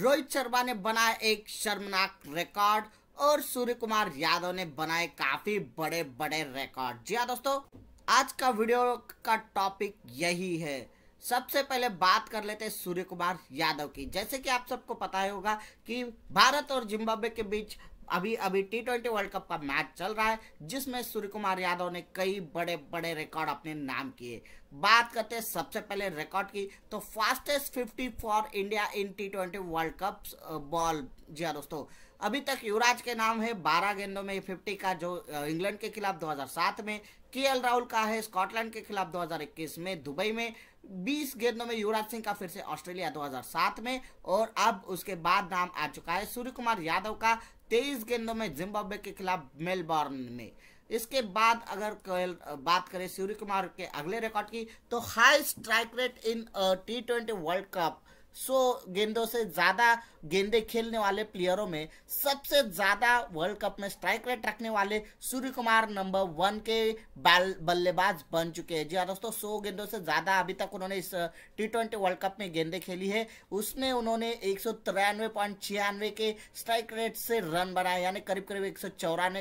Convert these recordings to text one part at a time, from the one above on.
रोहित शर्मा ने बनाया एक शर्मनाक रिकॉर्ड और सूर्य कुमार यादव ने बनाए काफी बड़े बड़े रिकॉर्ड जी हाँ दोस्तों आज का वीडियो का टॉपिक यही है सबसे पहले बात कर लेते सूर्य कुमार यादव की जैसे कि आप सबको पता ही होगा कि भारत और जिम्बाब्वे के बीच अभी अभी टी ट्वेंटी वर्ल्ड कप का मैच चल रहा है जिसमें सूर्य कुमार यादव ने कई बड़े बड़े रिकॉर्ड अपने नाम किए बात करते हैं सबसे पहले रिकॉर्ड की तो fastest fifty for India in T twenty world cup ball जी हाँ दोस्तों अभी तक युवराज के नाम है बारह गेंदों में फिफ्टी का जो इंग्लैंड के खिलाफ 2007 में के राहुल का है स्कॉटलैंड के खिलाफ 2021 में दुबई में 20 गेंदों में युवराज सिंह का फिर से ऑस्ट्रेलिया 2007 में और अब उसके बाद नाम आ चुका है सूर्य कुमार यादव का 23 गेंदों में जिम्बाब्वे के खिलाफ मेलबॉर्न में इसके बाद अगर बात करें सूर्य कुमार के अगले रिकॉर्ड की तो high strike rate in T twenty world cup सौ गेंदों से ज़्यादा गेंदे खेलने वाले प्लेयरों में सबसे ज़्यादा वर्ल्ड कप में स्ट्राइक रेट रखने वाले सूर्य कुमार नंबर वन के बल्लेबाज बन चुके हैं जी हाँ दोस्तों सौ गेंदों से ज़्यादा अभी तक उन्होंने इस टी ट्वेंटी वर्ल्ड कप में गेंदे खेली है उसमें उन्होंने एक के स्ट्राइक रेट से रन बनाए यानी करीब करीब एक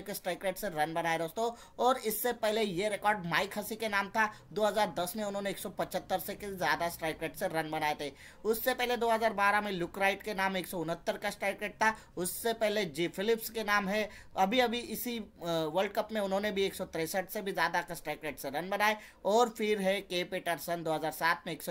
के स्ट्राइक रेट से रन बनाए दोस्तों और इससे पहले ये रिकॉर्ड माइक हसी के नाम था दो में उन्होंने एक से ज़्यादा स्ट्राइक रेट से रन बनाए थे उससे पहले पहले 2012 में लुकराइट के नाम एक का स्ट्राइक रेट था उससे पहले जे फिलिप्स के नाम है अभी अभी इसी वर्ल्ड कप में उन्होंने भी एक से भी ज़्यादा का स्ट्राइक रेट से रन बनाए और फिर है के पेटरसन दो में एक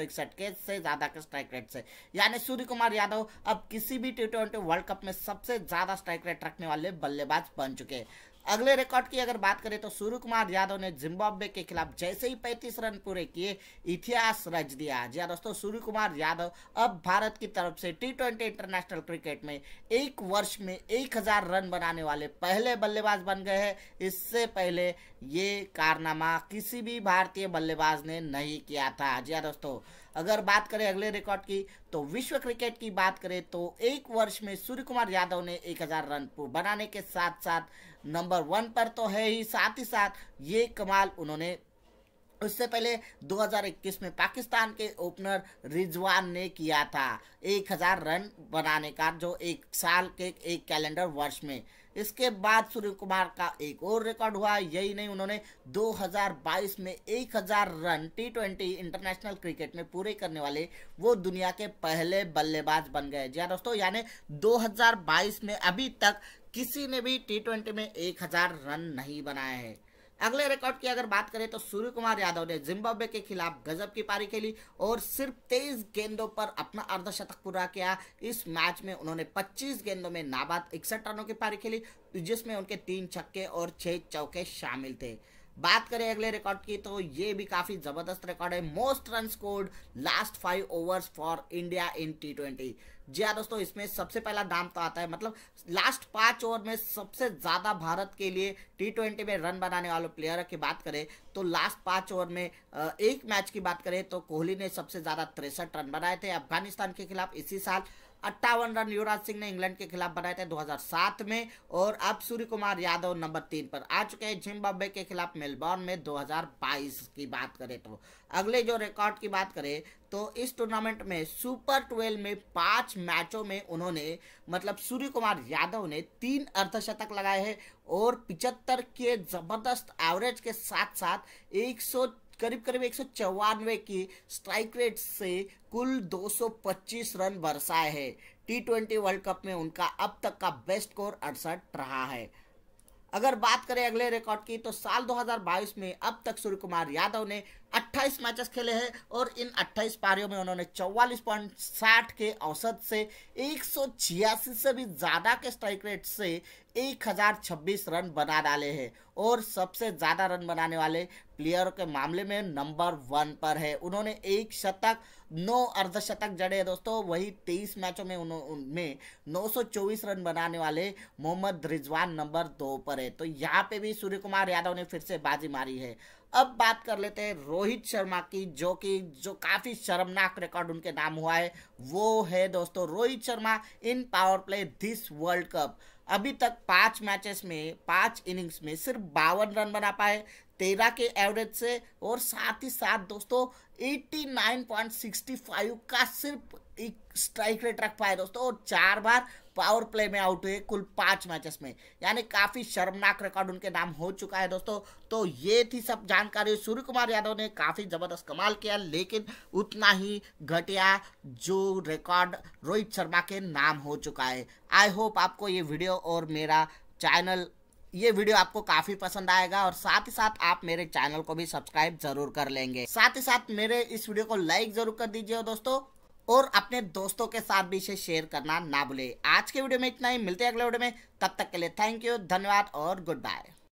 के से ज़्यादा का स्ट्राइक रेट से यानी सूर्य कुमार यादव अब किसी भी टी वर्ल्ड कप में सबसे ज़्यादा स्ट्राइक रेट रखने वाले बल्लेबाज बन चुके हैं अगले रिकॉर्ड की अगर बात करें तो सूर्य कुमार यादव ने जिम्बाब्वे के खिलाफ जैसे ही पैंतीस रन पूरे किए इतिहास रच दिया जी हाँ दोस्तों सूर्य कुमार यादव अब भारत की तरफ से टी इंटरनेशनल क्रिकेट में एक वर्ष में एक हजार रन बनाने वाले पहले बल्लेबाज बन गए हैं इससे पहले ये कारनामा किसी भी भारतीय बल्लेबाज ने नहीं किया था जी हाँ दोस्तों अगर बात करें अगले रिकॉर्ड की तो विश्व क्रिकेट की बात करें तो एक वर्ष में सूर्य कुमार यादव ने 1000 रन बनाने के साथ साथ नंबर वन पर तो है ही साथ ही साथ ये कमाल उन्होंने उससे पहले 2021 में पाकिस्तान के ओपनर रिजवान ने किया था 1000 रन बनाने का जो एक साल के एक कैलेंडर वर्ष में इसके बाद सूर्य कुमार का एक और रिकॉर्ड हुआ यही नहीं उन्होंने 2022 में 1000 run T twenty international cricket में पूरे करने वाले वो दुनिया के पहले बल्लेबाज बन गए जी हाँ दोस्तों यानी 2022 में अभी तक किसी ने भी टी ट्वेंटी में 1000 रन नहीं बनाए हैं अगले रिकॉर्ड की अगर बात करें तो सूर्य कुमार यादव ने जिम्बाब्वे के खिलाफ गजब की पारी खेली और सिर्फ तेईस गेंदों पर अपना अर्धशतक पूरा किया इस मैच में उन्होंने पच्चीस गेंदों में नाबाद इकसठ रनों की पारी खेली जिसमें उनके तीन छक्के और छह चौके शामिल थे बात करें अगले रिकॉर्ड की तो ये भी काफी जबरदस्त रिकॉर्ड है most run scored last five overs for India in T twenty जी हाँ दोस्तों इसमें सबसे पहला नाम तो आता है मतलब लास्ट पांच ओवर में सबसे ज्यादा भारत के लिए टी ट्वेंटी में रन बनाने वाले प्लेयर की बात करें तो लास्ट पांच ओवर में एक मैच की बात करें तो कोहली ने सबसे ज्यादा तिरसठ रन बनाए थे अफगानिस्तान के खिलाफ इसी साल अट्ठावन रन युवराज सिंह ने इंग्लैंड के खिलाफ बनाए थे 2007 में और अब सूर्य कुमार यादव नंबर तीन पर आ चुके हैं जिम्बाब्वे के खिलाफ मेलबॉर्न में 2022 की बात करें तो अगले जो रिकॉर्ड की बात करें तो इस टूर्नामेंट में सुपर ट्वेल्व में पांच मैचों में उन्होंने मतलब सूर्य कुमार यादव ने तीन अर्धशतक लगाए हैं और पिचहत्तर के जबरदस्त एवरेज के साथ साथ एक करीब करीब एक की स्ट्राइक रेट से कुल 225 रन बरसाए हैं टी ट्वेंटी वर्ल्ड कप में उनका अब तक का बेस्ट स्कोर अड़सठ रहा है अगर बात करें अगले रिकॉर्ड की तो साल 2022 में अब तक सूर्य कुमार यादव ने 28 मैचेस खेले हैं और इन 28 पारियों में उन्होंने 44.60 के औसत से एक से भी ज़्यादा के स्ट्राइक रेट से 1026 रन बना डाले हैं और सबसे ज़्यादा रन बनाने वाले प्लेयर के मामले में नंबर वन पर है उन्होंने एक शतक नौ अर्धशतक जड़े हैं दोस्तों वही तेईस मैचों में उन्होंने चौबीस रन बनाने वाले मोहम्मद रिजवान नंबर दो पर है तो यहाँ पे भी सूर्य कुमार यादव ने फिर से बाजी मारी है अब बात कर लेते हैं रोहित शर्मा की जो कि जो काफ़ी शर्मनाक रिकॉर्ड उनके नाम हुआ है वो है दोस्तों Rohit Sharma in power play this world cup अभी तक पांच मैचेस में पांच इनिंग्स में सिर्फ बावन रन बना पाए तेरह के एवरेज से और साथ ही साथ दोस्तों 89.65 का सिर्फ एक स्ट्राइक रेट रख पाए दोस्तों और चार बार पावर प्ले में आउट हुए कुल पाँच मैचेस में यानी काफ़ी शर्मनाक रिकॉर्ड उनके नाम हो चुका है दोस्तों तो ये थी सब जानकारी सूर्य कुमार यादव ने काफ़ी ज़बरदस्त कमाल किया लेकिन उतना ही घटिया जो रिकॉर्ड रोहित शर्मा के नाम हो चुका है आई होप आपको ये वीडियो और मेरा चैनल ये वीडियो आपको काफी पसंद आएगा और साथ ही साथ आप मेरे चैनल को भी सब्सक्राइब जरूर कर लेंगे साथ ही साथ मेरे इस वीडियो को लाइक जरूर कर दीजिए दोस्तों और अपने दोस्तों के साथ भी इसे शेयर करना ना भूले आज के वीडियो में इतना ही मिलते हैं अगले वीडियो में तब तक के लिए थैंक यू धन्यवाद और गुड बाय